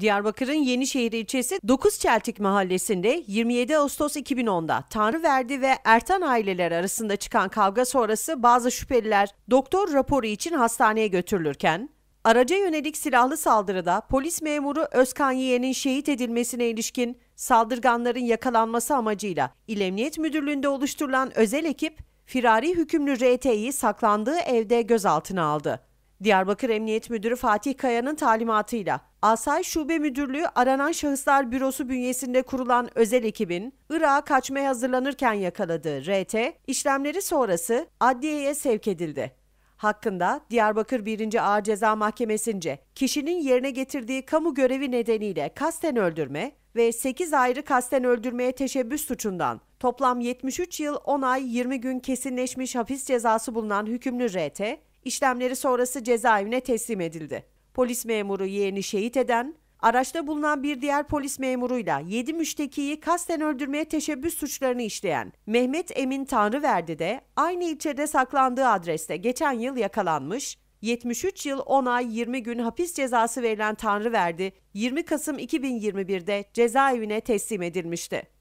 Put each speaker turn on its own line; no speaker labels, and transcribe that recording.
Diyarbakır'ın Yenişehir ilçesi 9 Çeltik mahallesinde 27 Ağustos 2010'da Tanrı verdi ve Ertan aileler arasında çıkan kavga sonrası bazı şüpheliler doktor raporu için hastaneye götürülürken araca yönelik silahlı saldırıda polis memuru Özkan Yiğen'in şehit edilmesine ilişkin saldırganların yakalanması amacıyla İl Emniyet Müdürlüğü'nde oluşturulan özel ekip firari hükümlü RT'yi saklandığı evde gözaltına aldı. Diyarbakır Emniyet Müdürü Fatih Kaya'nın talimatıyla Asay Şube Müdürlüğü aranan şahıslar bürosu bünyesinde kurulan özel ekibin Irak'a kaçmaya hazırlanırken yakaladığı RT işlemleri sonrası adliyeye sevk edildi. Hakkında Diyarbakır 1. Ağır Ceza Mahkemesince kişinin yerine getirdiği kamu görevi nedeniyle kasten öldürme ve 8 ayrı kasten öldürmeye teşebbüs suçundan toplam 73 yıl 10 ay 20 gün kesinleşmiş hapis cezası bulunan hükümlü RT işlemleri sonrası cezaevine teslim edildi. Polis memuru yeğeni şehit eden, araçta bulunan bir diğer polis memuruyla 7 müştekiyi kasten öldürmeye teşebbüs suçlarını işleyen Mehmet Emin Tanrıverdi de aynı ilçede saklandığı adreste geçen yıl yakalanmış, 73 yıl 10 ay 20 gün hapis cezası verilen Tanrıverdi 20 Kasım 2021'de cezaevine teslim edilmişti.